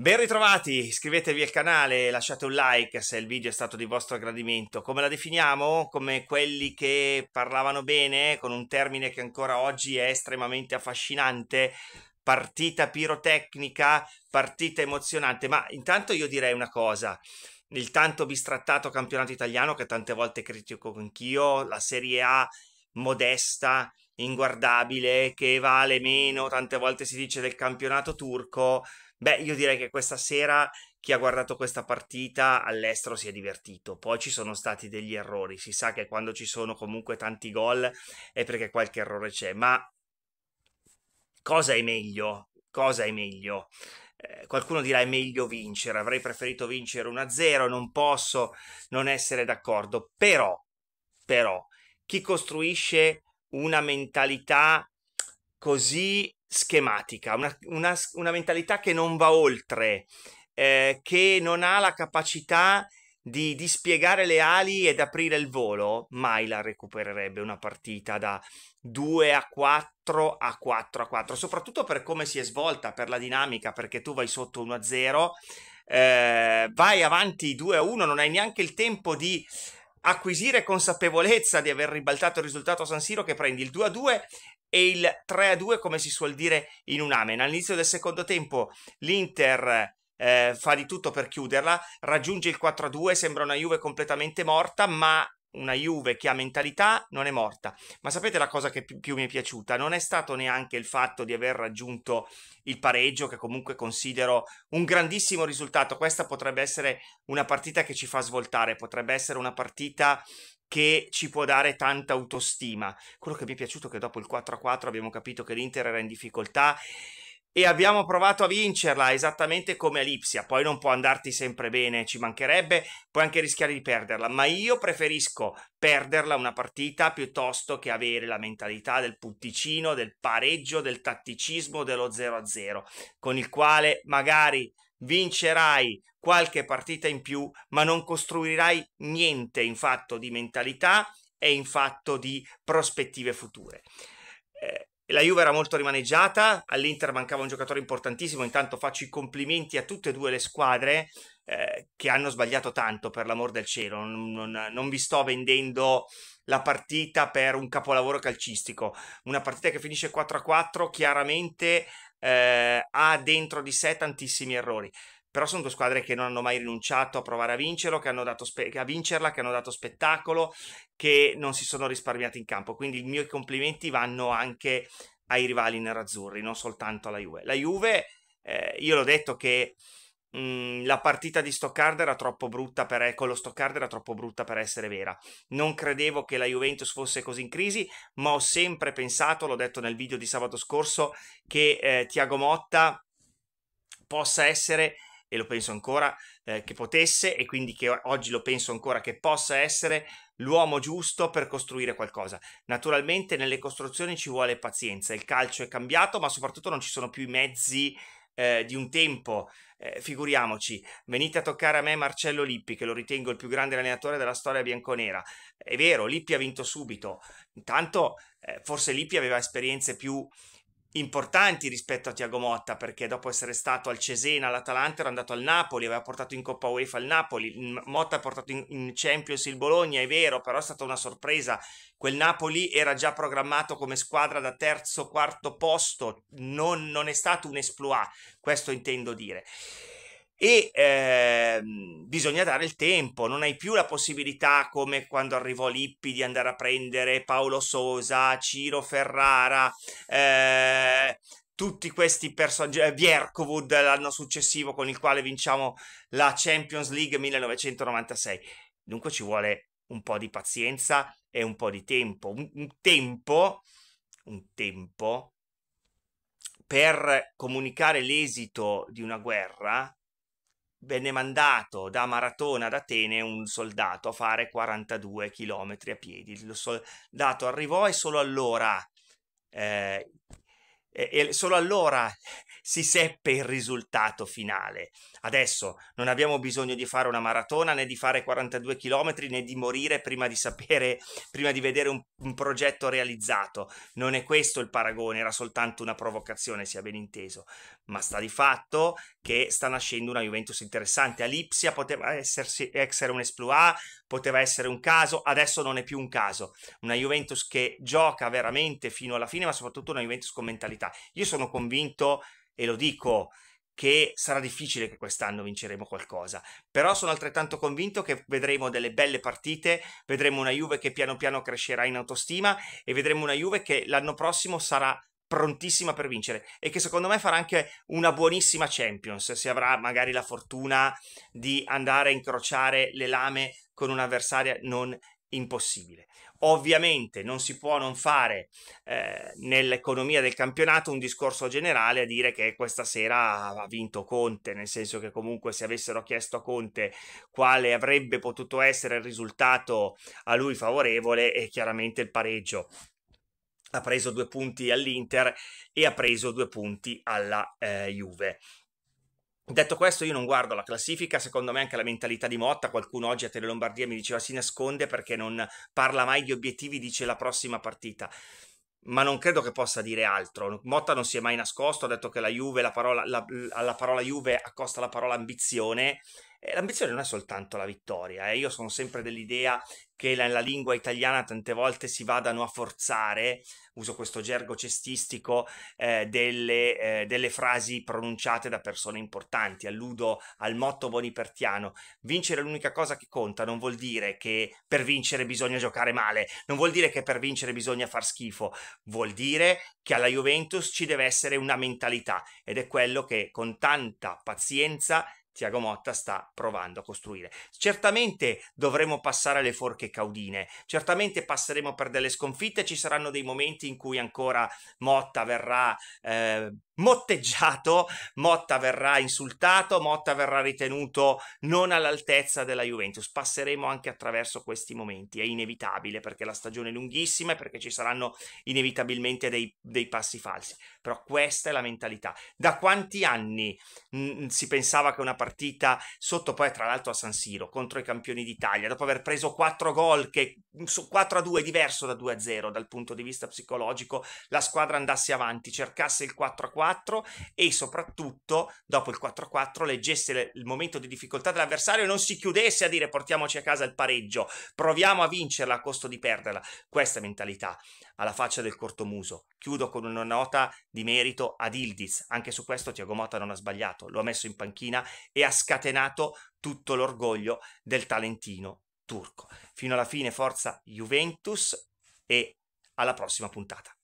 Ben ritrovati, iscrivetevi al canale, lasciate un like se il video è stato di vostro gradimento. Come la definiamo? Come quelli che parlavano bene, con un termine che ancora oggi è estremamente affascinante, partita pirotecnica, partita emozionante. Ma intanto io direi una cosa, il tanto bistrattato campionato italiano che tante volte critico anch'io, la Serie A modesta, inguardabile, che vale meno, tante volte si dice del campionato turco. Beh, io direi che questa sera chi ha guardato questa partita all'estero si è divertito. Poi ci sono stati degli errori. Si sa che quando ci sono comunque tanti gol è perché qualche errore c'è, ma cosa è meglio? Cosa è meglio? Eh, qualcuno dirà è meglio vincere, avrei preferito vincere 1-0, non posso non essere d'accordo, però, però chi costruisce una mentalità così schematica, una, una, una mentalità che non va oltre, eh, che non ha la capacità di spiegare le ali ed aprire il volo, mai la recupererebbe una partita da 2 a 4 a 4 a 4, soprattutto per come si è svolta, per la dinamica, perché tu vai sotto 1 a 0, eh, vai avanti 2 a 1, non hai neanche il tempo di acquisire consapevolezza di aver ribaltato il risultato a San Siro che prendi il 2-2 e il 3-2 come si suol dire in un amen. All'inizio del secondo tempo l'Inter eh, fa di tutto per chiuderla, raggiunge il 4-2, sembra una Juve completamente morta, ma una Juve che ha mentalità non è morta. Ma sapete la cosa che più mi è piaciuta? Non è stato neanche il fatto di aver raggiunto il pareggio, che comunque considero un grandissimo risultato. Questa potrebbe essere una partita che ci fa svoltare, potrebbe essere una partita che ci può dare tanta autostima. Quello che mi è piaciuto è che dopo il 4-4 abbiamo capito che l'Inter era in difficoltà e abbiamo provato a vincerla esattamente come Alipsia. Poi non può andarti sempre bene, ci mancherebbe, puoi anche rischiare di perderla. Ma io preferisco perderla una partita piuttosto che avere la mentalità del punticino, del pareggio, del tatticismo, dello 0-0, con il quale magari vincerai qualche partita in più, ma non costruirai niente in fatto di mentalità e in fatto di prospettive future. Eh, la Juve era molto rimaneggiata, all'Inter mancava un giocatore importantissimo, intanto faccio i complimenti a tutte e due le squadre eh, che hanno sbagliato tanto, per l'amor del cielo, non, non, non, vi sto vendendo la partita per un capolavoro calcistico, una partita che finisce 4-4 chiaramente eh, ha dentro di sé tantissimi errori però sono due squadre che non hanno mai rinunciato a provare a vincerlo, che hanno dato spe- a vincerla, che hanno dato spettacolo, che non si sono risparmiate in campo. Quindi i miei complimenti vanno anche ai rivali nerazzurri, non soltanto alla Juve. La Juve, eh, io l'ho detto che mm, la partita di Stoccarda era troppo brutta per, con lo Stoccarda era troppo brutta per essere vera. Non credevo che la Juventus fosse così in crisi, ma ho sempre pensato, l'ho detto nel video di sabato scorso, che eh, Tiago Motta possa essere e lo penso ancora eh, che potesse e quindi che oggi lo penso ancora che possa essere l'uomo giusto per costruire qualcosa. Naturalmente nelle costruzioni ci vuole pazienza, il calcio è cambiato ma soprattutto non ci sono più i mezzi eh, di un tempo, eh, figuriamoci, venite a toccare a me Marcello Lippi, che lo ritengo il più grande allenatore della storia bianconera. È vero, Lippi ha vinto subito, intanto eh, forse Lippi aveva esperienze più importanti rispetto a Tiago Motta perché dopo essere stato al Cesena, all'Atalanta era andato al Napoli, aveva portato in Coppa UEFA il Napoli, Motta ha portato in, in, Champions il Bologna, è vero, però è stata una sorpresa, quel Napoli era già programmato come squadra da terzo, quarto posto, non, non è stato un esploit, questo intendo dire e eh, bisogna dare il tempo, non hai più la possibilità come quando arrivò Lippi di andare a prendere Paolo Sosa, Ciro Ferrara, eh, tutti questi personaggi, eh, Vierkovud l'anno successivo con il quale vinciamo la Champions League 1996. Dunque ci vuole un po' di pazienza e un po' di tempo, un, un tempo, un tempo per comunicare l'esito di una guerra venne mandato da Maratona ad Atene un soldato a fare 42 km a piedi. Lo soldato arrivò e solo allora, eh, e solo allora si seppe il risultato finale. Adesso non abbiamo bisogno di fare una maratona né di fare 42 km né di morire prima di sapere, prima di vedere un, un progetto realizzato. Non è questo il paragone, era soltanto una provocazione, sia ben inteso. Ma sta di fatto che sta nascendo una Juventus interessante. Alipsia poteva essersi, essere un esploit, poteva essere un caso, adesso non è più un caso. Una Juventus che gioca veramente fino alla fine, ma soprattutto una Juventus con mentalità. Io sono convinto e lo dico che sarà difficile che quest'anno vinceremo qualcosa, però sono altrettanto convinto che vedremo delle belle partite, vedremo una Juve che piano piano crescerà in autostima e vedremo una Juve che l'anno prossimo sarà prontissima per vincere e che secondo me farà anche una buonissima Champions se avrà magari la fortuna di andare a incrociare le lame con un'avversaria non impossibile. Ovviamente non si può non fare eh, nell'economia del campionato un discorso generale a dire che questa sera ha vinto Conte, nel senso che comunque se avessero chiesto a Conte quale avrebbe potuto essere il risultato a lui favorevole è eh, chiaramente il pareggio. Ha preso due punti all'Inter e ha preso due punti alla eh, Juve. Detto questo, io non guardo la classifica, secondo me anche la mentalità di Motta, qualcuno oggi a Tele Lombardia mi diceva si nasconde perché non parla mai di obiettivi, dice la prossima partita. Ma non credo che possa dire altro. Motta non si è mai nascosto, ha detto che la Juve, la parola, la, alla parola Juve accosta la parola ambizione eh, l'ambizione non è soltanto la vittoria, eh. io sono sempre dell'idea che nella lingua italiana tante volte si vadano a forzare, uso questo gergo cestistico, eh, delle, eh, delle, frasi pronunciate da persone importanti, alludo al motto bonipertiano, vincere è l'unica cosa che conta, non vuol dire che per vincere bisogna giocare male, non vuol dire che per vincere bisogna far schifo, vuol dire che alla Juventus ci deve essere una mentalità ed è quello che con tanta pazienza Tiago Motta sta provando a costruire. Certamente dovremo passare alle forche caudine, certamente passeremo per delle sconfitte, ci saranno dei momenti in cui ancora Motta verrà eh, motteggiato, Motta verrà insultato, Motta verrà ritenuto non all'altezza della Juventus. Passeremo anche attraverso questi momenti, è inevitabile perché la stagione è lunghissima e perché ci saranno inevitabilmente dei, dei passi falsi. Però questa è la mentalità. Da quanti anni mh, mm, si pensava che una partita partita sotto poi tra l'altro a San Siro contro i campioni d'Italia, dopo aver preso 4 gol che 4 a 2 diverso da 2 a 0 dal punto di vista psicologico, la squadra andasse avanti, cercasse il 4 a 4 e soprattutto dopo il 4 a 4 leggesse le, il momento di difficoltà dell'avversario e non si chiudesse a dire portiamoci a casa il pareggio, proviamo a vincerla a costo di perderla. Questa mentalità alla faccia del cortomuso. Chiudo con una nota di merito ad Ildiz, anche su questo Tiago Motta non ha sbagliato, lo ha messo in panchina e ha scatenato tutto l'orgoglio del talentino turco. Fino alla fine forza Juventus e alla prossima puntata.